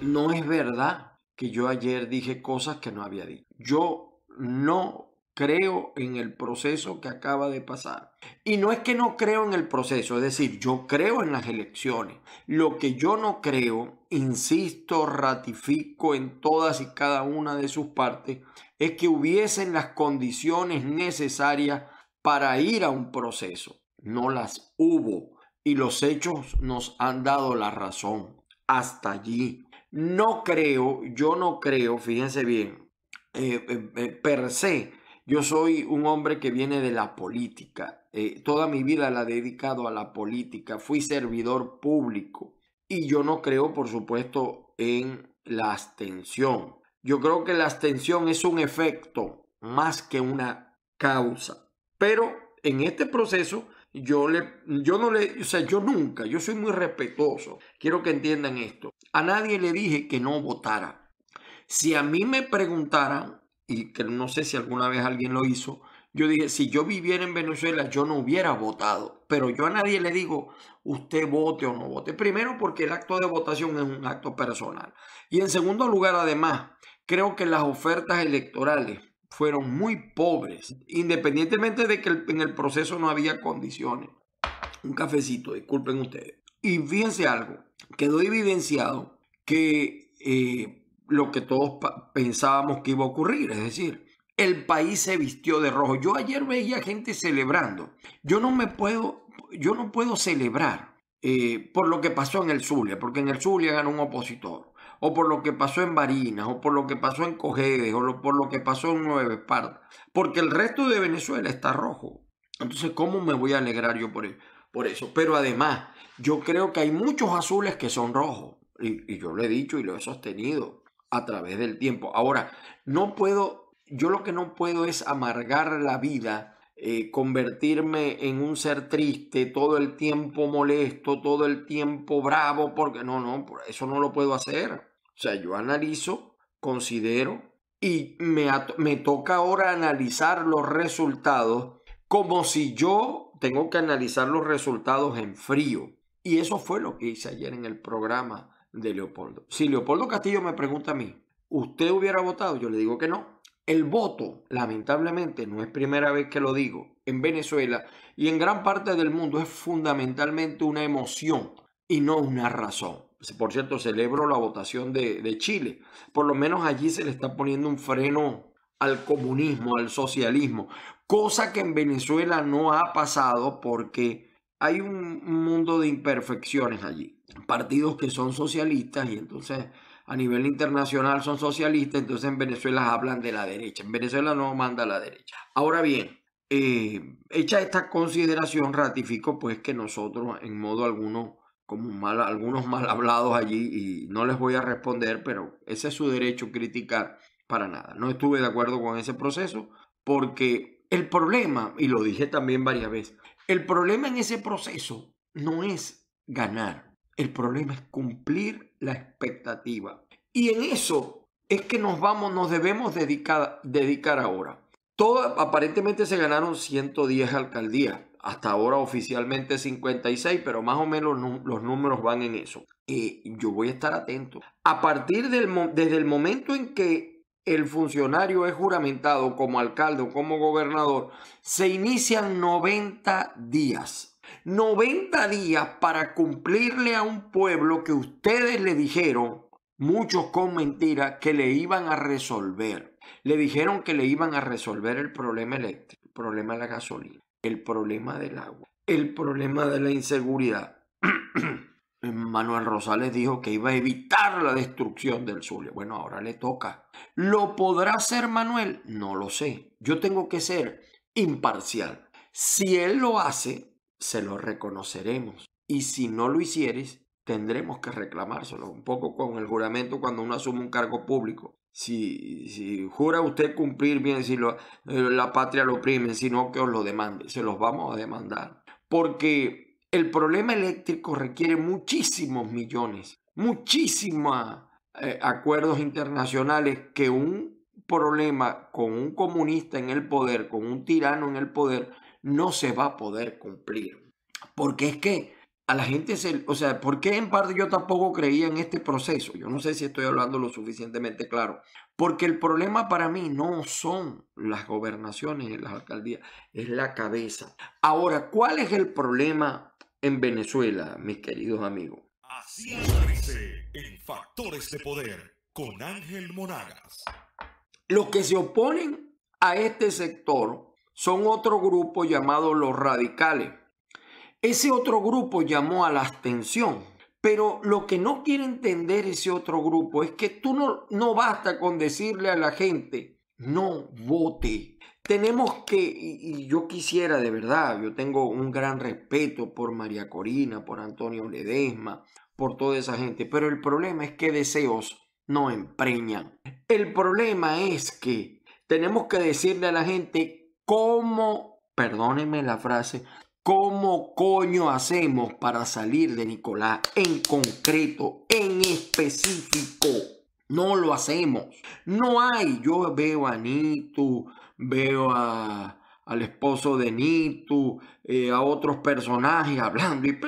no es verdad que yo ayer dije cosas que no había dicho. Yo no creo en el proceso que acaba de pasar. Y no es que no creo en el proceso, es decir, yo creo en las elecciones. Lo que yo no creo, insisto, ratifico en todas y cada una de sus partes, es que hubiesen las condiciones necesarias para ir a un proceso. No las hubo y los hechos nos han dado la razón. Hasta allí. No creo, yo no creo, fíjense bien, eh, eh, eh, per se, yo soy un hombre que viene de la política. toda mi vida la he dedicado a la política. Fui servidor público. Y yo no creo, por supuesto, en la abstención. Yo creo que la abstención es un efecto más que una causa. Pero en este proceso, yo, le, yo no le, o yo nunca, yo soy muy respetuoso. Quiero que entiendan esto. A nadie le dije que no votara. Si a mí me preguntaran, y que no sé si alguna vez alguien lo hizo, yo dije, si yo viviera en Venezuela, yo no hubiera votado. Pero yo a nadie le digo, usted vote o no vote. Primero porque el acto de votación es un acto personal. Y en segundo lugar, además, creo que las ofertas electorales fueron muy pobres, independientemente de que en el proceso no había condiciones. Un cafecito, disculpen ustedes. Y fíjense algo, quedó evidenciado que eh, lo que todos pensábamos que iba a ocurrir, es decir, el país se vistió de rojo. Yo ayer veía gente celebrando. Yo no me puedo, yo no puedo celebrar eh, por lo que pasó en el Zulia, porque en el Zulia ganó un opositor, o por lo que pasó en Barinas, o por lo que pasó en Cojedes, o por lo que pasó en Nueva Esparta, porque el resto de Venezuela está rojo. Entonces, ¿cómo me voy a alegrar yo por eso? por eso. Pero además, yo creo que hay muchos azules que son rojos. Y, yo lo he dicho y lo he sostenido a través del tiempo. Ahora, no puedo, yo lo que no puedo es amargar la vida, eh, convertirme en un ser triste, todo el tiempo molesto, todo el tiempo bravo, porque no, no, eso no lo puedo hacer. O sea, yo analizo, considero y me, me toca ahora analizar los resultados como si yo tengo que analizar los resultados en frío. Y eso fue lo que hice ayer en el programa de Leopoldo. Si Leopoldo Castillo me pregunta a mí, ¿usted hubiera votado? Yo le digo que no. El voto, lamentablemente, no es primera vez que lo digo, en Venezuela y en gran parte del mundo es fundamentalmente una emoción y no una razón. Por cierto, celebro la votación de, Chile. Por lo menos allí se le está poniendo un freno al comunismo, al socialismo, cosa que en Venezuela no ha pasado porque hay un mundo de imperfecciones allí. Partidos que son socialistas y entonces a nivel internacional son socialistas, entonces en Venezuela hablan de la derecha. En Venezuela no manda la derecha. Ahora bien, eh, hecha esta consideración, ratifico pues que nosotros en modo alguno, como mal, algunos mal hablados allí, y no les voy a responder, pero ese es su derecho criticar para nada. No estuve de acuerdo con ese proceso porque el problema, y lo dije también varias veces, el problema en ese proceso no es ganar, el problema es cumplir la expectativa. Y en eso es que nos vamos, nos debemos dedicar, dedicar ahora. Todo, aparentemente se ganaron 110 alcaldías, hasta ahora oficialmente 56, pero más o menos los números van en eso. Eh, yo voy a estar atento. A partir del, desde el momento en que el funcionario es juramentado como alcalde o como gobernador, se inician 90 días. 90 días para cumplirle a un pueblo que ustedes le dijeron, muchos con mentira, que le iban a resolver. Le dijeron que le iban a resolver el problema eléctrico, el problema de la gasolina, el problema del agua, el problema de la inseguridad. Manuel Rosales dijo que iba a evitar la destrucción del Zulia. Bueno, ahora le toca. ¿Lo podrá hacer Manuel? No lo sé. Yo tengo que ser imparcial. Si él lo hace, se lo reconoceremos. Y si no lo hicieres, tendremos que reclamárselo. Un poco con el juramento cuando uno asume un cargo público. Si, jura usted cumplir bien, si eh, la patria lo oprime, si no, que os lo demande. Se los vamos a demandar. Porque el problema eléctrico requiere muchísimos millones, muchísimos eh, acuerdos internacionales que un problema con un comunista en el poder, con un tirano en el poder, no se va a poder cumplir. Porque es que a la gente se... O sea, porque en parte yo tampoco creía en este proceso? Yo no sé si estoy hablando lo suficientemente claro. Porque el problema para mí no son las gobernaciones, las alcaldías, es la cabeza. Ahora, ¿cuál es el problema en Venezuela, mis queridos amigos. Así aparece en Factores de Poder con Ángel Monagas. Los que se oponen a este sector son otro grupo llamado los radicales. Ese otro grupo llamó a la abstención. Pero lo que no quiere entender ese otro grupo es que tú no, no basta con decirle a la gente, no vote tenemos que, y yo quisiera de verdad, yo tengo un gran respeto por María Corina, por Antonio Ledesma, por toda esa gente, pero el problema es que deseos no empreñan. El problema es que tenemos que decirle a la gente cómo, perdónenme la frase, cómo coño hacemos para salir de Nicolás en concreto, en específico. No lo hacemos. No hay. Yo veo a Nitu, veo a, al esposo de Nitu, eh, a otros personajes hablando y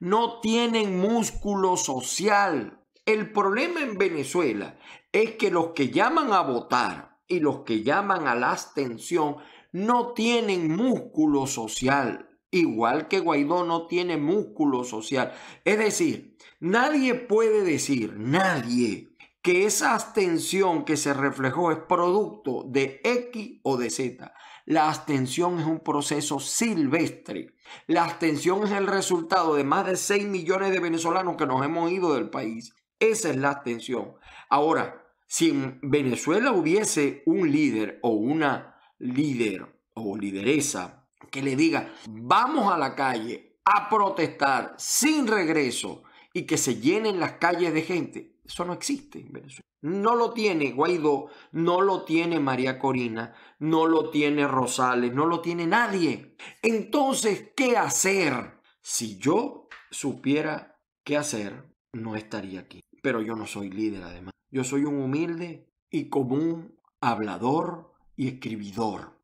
no tienen músculo social. El problema en Venezuela es que los que llaman a votar y los que llaman a la abstención no tienen músculo social, igual que Guaidó no tiene músculo social. Es decir, Nadie puede decir, nadie, que esa abstención que se reflejó es producto de X o de Z. La abstención es un proceso silvestre. La abstención es el resultado de más de 6 millones de venezolanos que nos hemos ido del país. Esa es la abstención. Ahora, si en Venezuela hubiese un líder o una líder o lideresa que le diga, vamos a la calle a protestar sin regreso, y que se llenen las calles de gente. Eso no existe en Venezuela. No lo tiene Guaidó, no lo tiene María Corina, no lo tiene Rosales, no lo tiene nadie. Entonces, ¿qué hacer? Si yo supiera qué hacer, no estaría aquí. Pero yo no soy líder además. Yo soy un humilde y común hablador y escribidor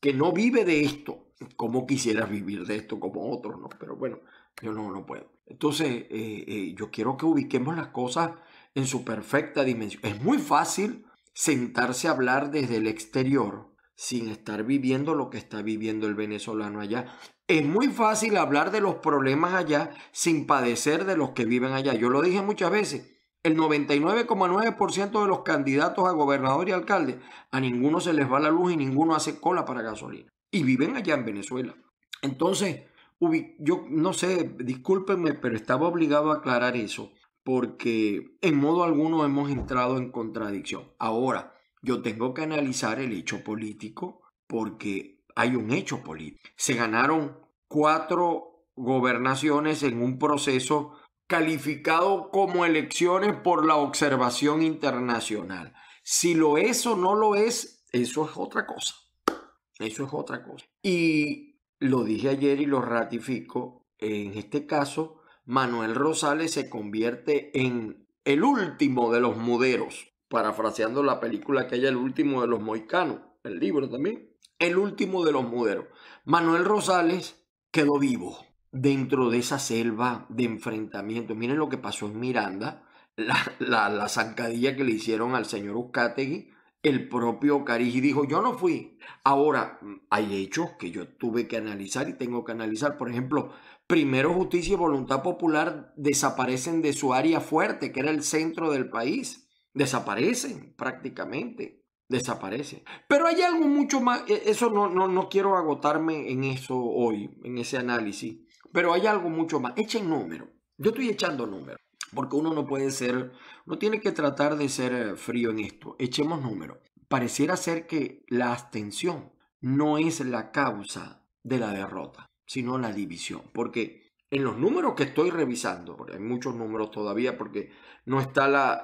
que no vive de esto. Como quisiera vivir de esto como otros, ¿no? Pero bueno, yo no, lo puedo. Entonces, eh, eh, yo quiero que ubiquemos las cosas en su perfecta dimensión. Es muy fácil sentarse a hablar desde el exterior sin estar viviendo lo que está viviendo el venezolano allá. Es muy fácil hablar de los problemas allá sin padecer de los que viven allá. Yo lo dije muchas veces. El 99,9% de los candidatos a gobernador y alcalde, a ninguno se les va la luz y ninguno hace cola para gasolina. Y viven allá en Venezuela. Entonces, yo no sé, discúlpenme, pero estaba obligado a aclarar eso, porque en modo alguno hemos entrado en contradicción. Ahora, yo tengo que analizar el hecho político, porque hay un hecho político. Se ganaron cuatro gobernaciones en un proceso calificado como elecciones por la observación internacional. Si lo es o no lo es, eso es otra cosa. Eso es otra cosa. Y lo dije ayer y lo ratifico, en este caso, Manuel Rosales se convierte en el último de los muderos, parafraseando la película que hay el último de los moicanos, el libro también, el último de los muderos. Manuel Rosales quedó vivo dentro de esa selva de enfrentamiento. Miren lo que pasó en Miranda, la, zancadilla que le hicieron al señor Uzcategui el propio Carigi dijo, yo no fui. Ahora, mm, hay hechos que yo tuve que analizar y tengo que analizar. Por ejemplo, primero justicia y voluntad popular desaparecen de su área fuerte, que era el centro del país. Desaparecen prácticamente desaparecen. Pero hay algo mucho más, e, eso no, no, no, quiero agotarme en eso hoy, en ese análisis, pero hay algo mucho más. Echen número, yo estoy echando número. Porque uno no puede ser, no tiene que tratar de ser eh, frío en esto. Echemos números. Pareciera ser que la abstención no es la causa de la derrota, sino la división. Porque en los números que estoy revisando, hay muchos números todavía porque no está la,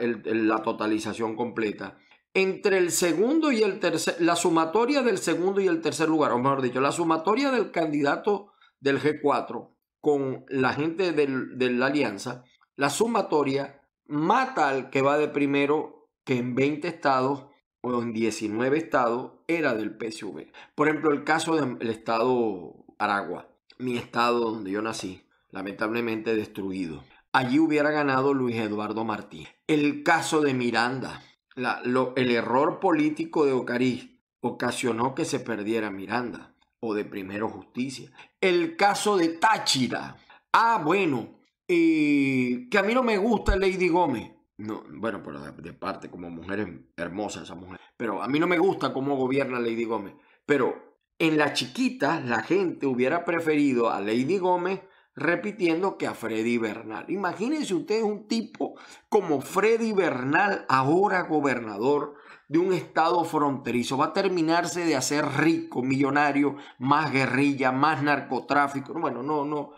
totalización completa, entre el segundo y el tercer, la sumatoria del segundo y el tercer lugar, o mejor dicho, la sumatoria del candidato del G4 con la gente de la alianza, la sumatoria mata al que va de primero, que en 20 estados o en 19 estados era del PSV. Por ejemplo, el caso del estado Aragua, mi estado donde yo nací, lamentablemente destruido. Allí hubiera ganado Luis Eduardo Martí. El caso de Miranda, el error político de Ocariz ocasionó que se perdiera Miranda o de Primero Justicia. El caso de Táchira. Ah, bueno, y que a mí no me gusta Lady Gómez. No, bueno, pero de, parte, como mujer hermosa esa mujer. Pero a mí no me gusta cómo gobierna Lady Gómez. Pero en la chiquita la gente hubiera preferido a Lady Gómez repitiendo que a Freddy Bernal. Imagínense ustedes un tipo como Freddy Bernal, ahora gobernador de un estado fronterizo. Va a terminarse de hacer rico, millonario, más guerrilla, más narcotráfico. Bueno, no, no,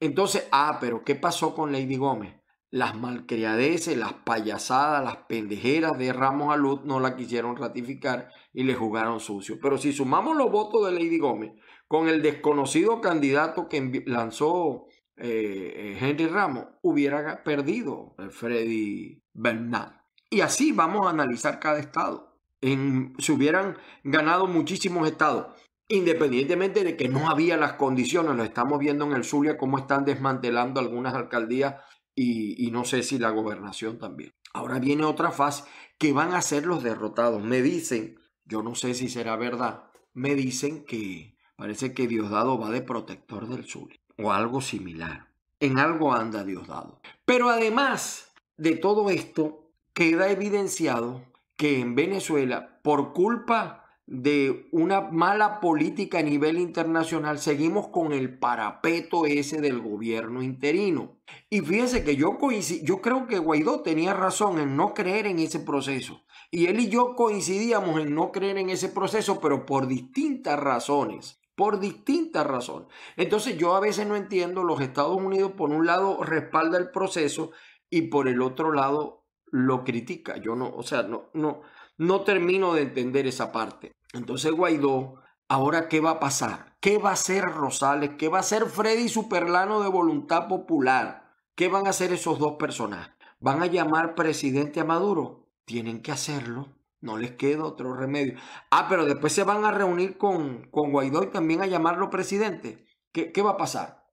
entonces, ah, pero ¿qué pasó con Lady Gómez? Las malcriadeces, las payasadas, las pendejeras de Ramos Alud no la quisieron ratificar y le jugaron sucio. Pero si sumamos los votos de Lady Gómez con el desconocido candidato que lanzó eh, eh, Henry Ramos, hubiera perdido Freddy Bernard. Y así vamos a analizar cada estado. En, se hubieran ganado muchísimos estados independientemente de que no había las condiciones, lo estamos viendo en el Zulia cómo están desmantelando algunas alcaldías y, no sé si la gobernación también. Ahora viene otra fase que van a ser los derrotados. Me dicen, yo no sé si será verdad, me dicen que parece que Diosdado va de protector del Zulia o algo similar. En algo anda Diosdado. Pero además de todo esto, queda evidenciado que en Venezuela, por culpa de una mala política a nivel internacional, seguimos con el parapeto ese del gobierno interino. Y fíjense que yo coincido, yo creo que Guaidó tenía razón en no creer en ese proceso. Y él y yo coincidíamos en no creer en ese proceso, pero por distintas razones por distintas razones. Entonces yo a veces no entiendo, los Estados Unidos por un lado respalda el proceso y por el otro lado lo critica. Yo no, o sea, no, no, no termino de entender esa parte. Entonces Guaidó, ahora qué va a pasar? ¿Qué va a hacer Rosales? ¿Qué va a hacer Freddy Superlano de Voluntad Popular? ¿Qué van a hacer esos dos personajes? ¿Van a llamar presidente a Maduro? Tienen que hacerlo. No les queda otro remedio. Ah, pero después se van a reunir con, con Guaidó y también a llamarlo presidente. ¿Qué, ¿Qué va a pasar?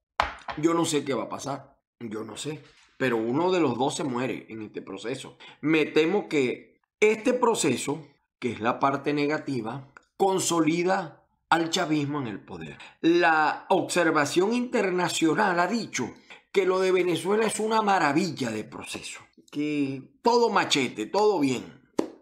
Yo no sé qué va a pasar. Yo no sé pero uno de los dos se muere en este proceso. Me temo que este proceso, que es la parte negativa, consolida al chavismo en el poder. La observación internacional ha dicho que lo de Venezuela es una maravilla de proceso, que todo machete, todo bien,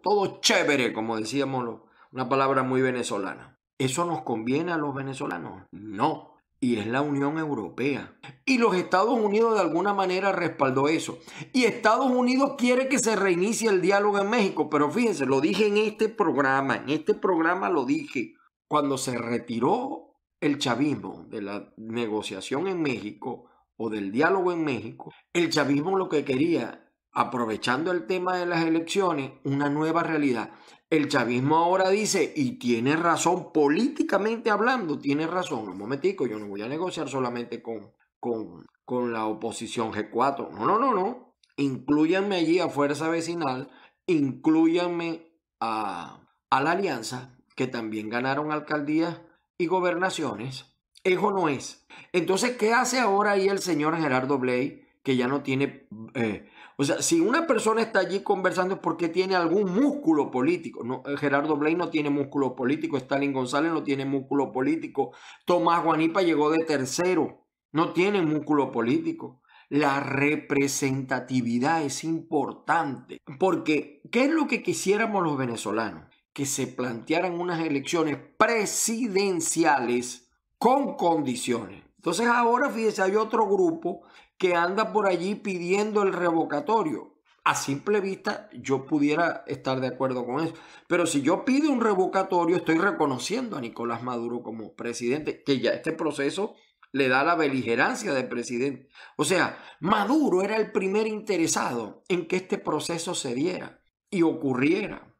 todo chévere, como decíamos, una palabra muy venezolana. ¿Eso nos conviene a los venezolanos? No, y es la Unión Europea. Y los Estados Unidos de alguna manera respaldó eso. Y Estados Unidos quiere que se reinicie el diálogo en México, pero fíjense, lo dije en este programa, en este programa lo dije, cuando se retiró el chavismo de la negociación en México o del diálogo en México, el chavismo lo que quería, aprovechando el tema de las elecciones, una nueva realidad. El chavismo ahora dice, y tiene razón, políticamente hablando, tiene razón. Un momentico, yo no voy a negociar solamente con, con, con la oposición G4. No, no, no, no. Incluyanme allí a Fuerza Vecinal, incluyanme a, la Alianza, que también ganaron alcaldías y gobernaciones. Eso no es. Entonces, ¿qué hace ahora ahí el señor Gerardo Blay, que ya no tiene eh, o sea, si una persona está allí conversando es porque tiene algún músculo político. Eh, Gerardo Blay no tiene músculo político, Stalin González no tiene músculo político, Tomás Guanipa llegó de tercero, no tiene músculo político. La representatividad es importante, porque ¿qué es lo que quisiéramos los venezolanos? Que se plantearan unas elecciones presidenciales con condiciones. Entonces ahora, fíjense, hay otro grupo que anda por allí pidiendo el revocatorio. A simple vista yo pudiera estar de acuerdo con eso. Pero si yo pido un revocatorio, estoy reconociendo a Nicolás Maduro como presidente, que ya este proceso le da la beligerancia de presidente. O sea, Maduro era el primer interesado en que este proceso se diera y ocurriera.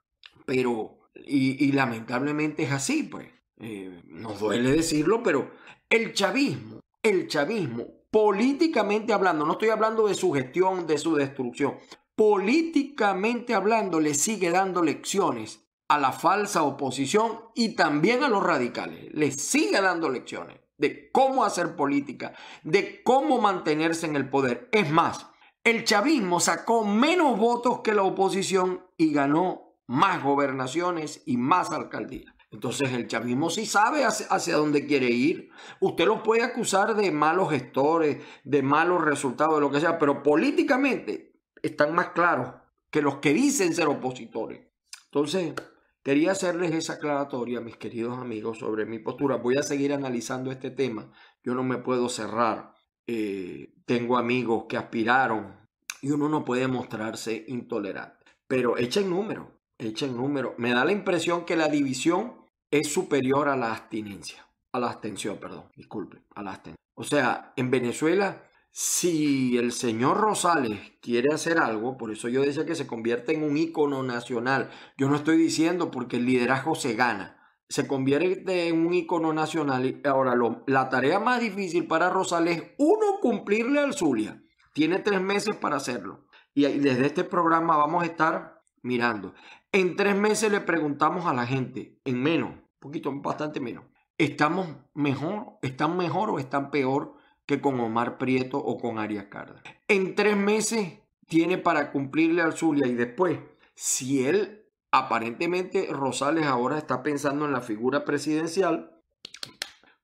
Pero, y, lamentablemente es así, pues. Eh, nos duele decirlo, pero el chavismo, el chavismo políticamente hablando, no estoy hablando de su gestión, de su destrucción, políticamente hablando le sigue dando lecciones a la falsa oposición y también a los radicales, le sigue dando lecciones de cómo hacer política, de cómo mantenerse en el poder. Es más, el chavismo sacó menos votos que la oposición y ganó más gobernaciones y más alcaldías. Entonces el chavismo sí sabe hacia, dónde quiere ir. Usted los puede acusar de malos gestores, de malos resultados, de lo que sea, pero políticamente están más claros que los que dicen ser opositores. Entonces, quería hacerles esa aclaratoria, mis queridos amigos, sobre mi postura. Voy a seguir analizando este tema. Yo no me puedo cerrar. Eh, tengo amigos que aspiraron y uno no puede mostrarse intolerante. Pero echen número, echen número. Me da la impresión que la división es superior a la abstinencia, a la abstención, perdón, disculpe, a la abstención. O sea, en Venezuela, si el señor Rosales quiere hacer algo, por eso yo decía que se convierte en un ícono nacional, yo no estoy diciendo porque el liderazgo se gana, se convierte en un ícono nacional. Ahora, la tarea más difícil para Rosales es, uno, cumplirle al Zulia. Tiene tres meses para hacerlo. Y desde este programa vamos a estar mirando. En tres meses le preguntamos a la gente, en menos, un poquito, bastante menos, ¿estamos mejor, están mejor o están peor que con Omar Prieto o con Arias Carda? En tres meses tiene para cumplirle al Zulia y después, si él aparentemente Rosales ahora está pensando en la figura presidencial,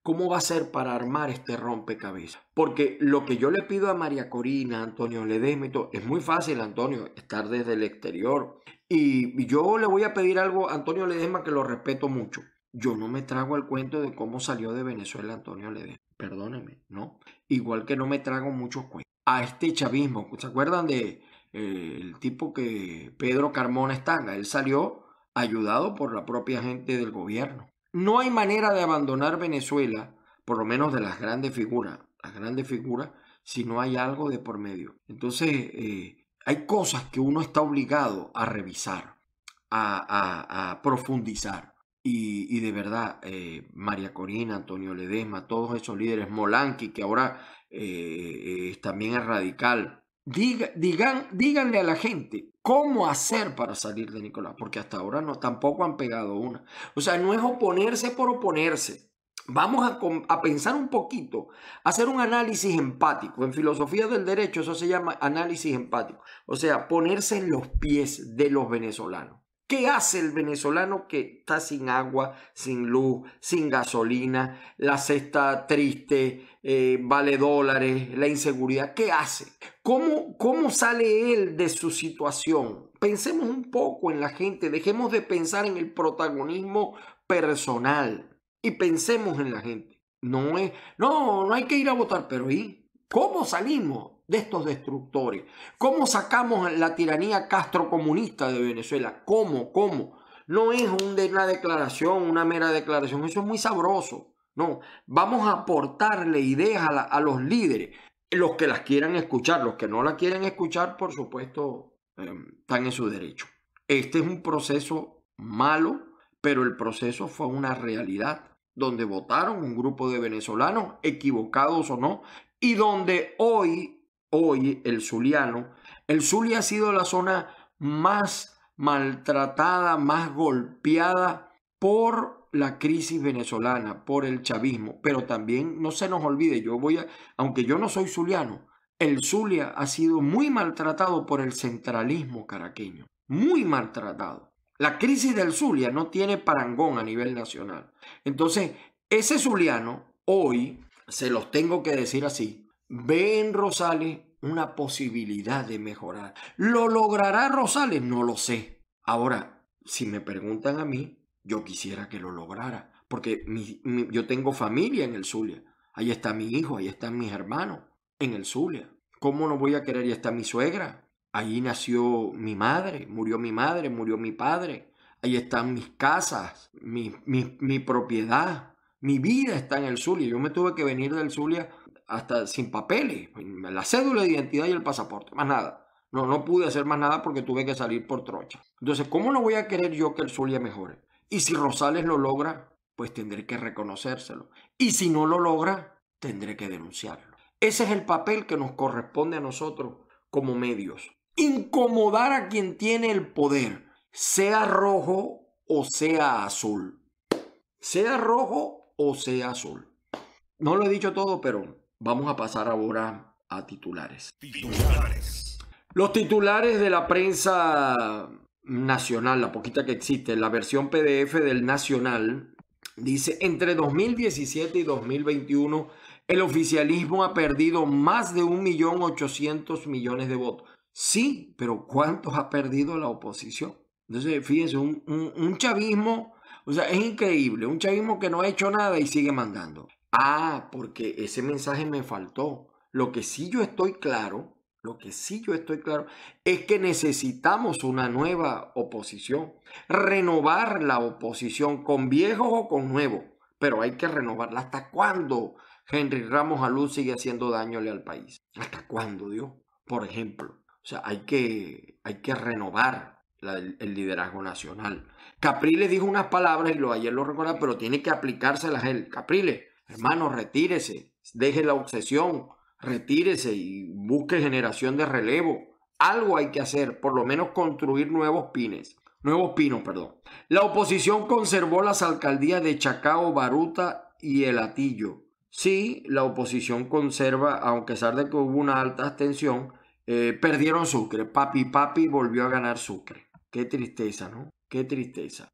¿Cómo va a ser para armar este rompecabezas? Porque lo que yo le pido a María Corina, Antonio todo, es muy fácil, Antonio, estar desde el exterior. Y yo le voy a pedir algo a Antonio Ledesma que lo respeto mucho. Yo no me trago el cuento de cómo salió de Venezuela Antonio Ledesma. Perdóneme, ¿no? Igual que no me trago muchos cuentos. A este chavismo, ¿se acuerdan de eh, el tipo que Pedro Carmona Estanga? Él salió ayudado por la propia gente del gobierno. No hay manera de abandonar Venezuela, por lo menos de las grandes figuras, las grandes figuras, si no hay algo de por medio. Entonces, eh, hay cosas que uno está obligado a revisar, a, profundizar. Y, de verdad, eh, María Corina, Antonio Ledesma, todos esos líderes, Molanqui, que ahora eh, también es radical, digan, díganle a la gente cómo hacer para salir de Nicolás, porque hasta ahora no, tampoco han pegado una. O sea, no es oponerse por oponerse. Vamos a, a pensar un poquito, hacer un análisis empático. En filosofía del derecho eso se llama análisis empático. O sea, ponerse en los pies de los venezolanos. ¿Qué hace el venezolano que está sin agua, sin luz, sin gasolina, la cesta triste, eh, vale dólares, la inseguridad? ¿Qué hace? ¿Cómo, ¿Cómo sale él de su situación? Pensemos un poco en la gente, dejemos de pensar en el protagonismo personal y pensemos en la gente. No es, no, no hay que ir a votar, pero ¿y cómo salimos? de estos destructores. ¿Cómo sacamos la tiranía castrocomunista de Venezuela? ¿Cómo? ¿Cómo? No es una declaración, una mera declaración. Eso es muy sabroso. No, vamos a aportarle ideas a, los líderes, los que las quieran escuchar, los que no la quieren escuchar, por supuesto, eh, están en su derecho. Este es un proceso malo, pero el proceso fue una realidad donde votaron un grupo de venezolanos, equivocados o no, y donde hoy hoy el Zuliano, el Zulia ha sido la zona más maltratada, más golpeada por la crisis venezolana, por el chavismo. Pero también no se nos olvide, yo voy a, aunque yo no soy zuliano, el Zulia ha sido muy maltratado por el centralismo caraqueño, muy maltratado. La crisis del Zulia no tiene parangón a nivel nacional. Entonces, ese Zuliano, hoy, se los tengo que decir así, ve en Rosales una posibilidad de mejorar. ¿Lo logrará Rosales? No lo sé. Ahora, si me preguntan a mí, yo quisiera que lo lograra, porque yo tengo familia en el Zulia. Ahí está mi hijo, ahí están mis hermanos, en el Zulia. ¿Cómo no voy a querer? Ahí está mi suegra. Ahí nació mi madre, murió mi madre, murió mi padre. Ahí están mis casas, mi, mi propiedad. Mi vida está en el Zulia. Yo me tuve que venir del Zulia hasta sin papeles, la cédula de identidad y el pasaporte, más nada. No, no pude hacer más nada porque tuve que salir por trocha. Entonces, ¿cómo no voy a querer yo que el Zulia mejore? Y si Rosales lo logra, pues tendré que reconocérselo. Y si no lo logra, tendré que denunciarlo. Ese es el papel que nos corresponde a nosotros como medios. Incomodar a quien tiene el poder, sea rojo o sea azul. Sea rojo o sea azul. No lo he dicho todo, pero Vamos a pasar ahora a titulares. Titulares. Los titulares de la prensa nacional, la poquita que existe, la versión PDF del nacional, dice, entre 2017 y 2021, el oficialismo ha perdido más de ochocientos millones de votos. Sí, pero ¿cuántos ha perdido la oposición? Entonces, fíjense, un, un chavismo... O sea, es increíble. Un chavismo que no ha hecho nada y sigue mandando. Ah, porque ese mensaje me faltó. Lo que sí yo estoy claro, lo que sí yo estoy claro, es que necesitamos una nueva oposición. Renovar la oposición con viejos o con nuevos. Pero hay que renovarla. ¿Hasta cuándo Henry Ramos Alú sigue haciendo daño al país? ¿Hasta cuándo, Dios? Por ejemplo. O sea, hay que, hay que renovar el, liderazgo nacional. Capriles dijo unas palabras y lo ayer lo recordaba, pero tiene que aplicárselas él. Capriles, Hermano, retírese, deje la obsesión, retírese y busque generación de relevo. Algo hay que hacer, por lo menos construir nuevos pines, nuevos pinos, perdón. La oposición conservó las alcaldías de Chacao, Baruta y El Atillo. Sí, la oposición conserva, aunque de que hubo una alta abstención, eh, perdieron Sucre. Papi Papi volvió a ganar Sucre. Qué tristeza, ¿no? Qué tristeza.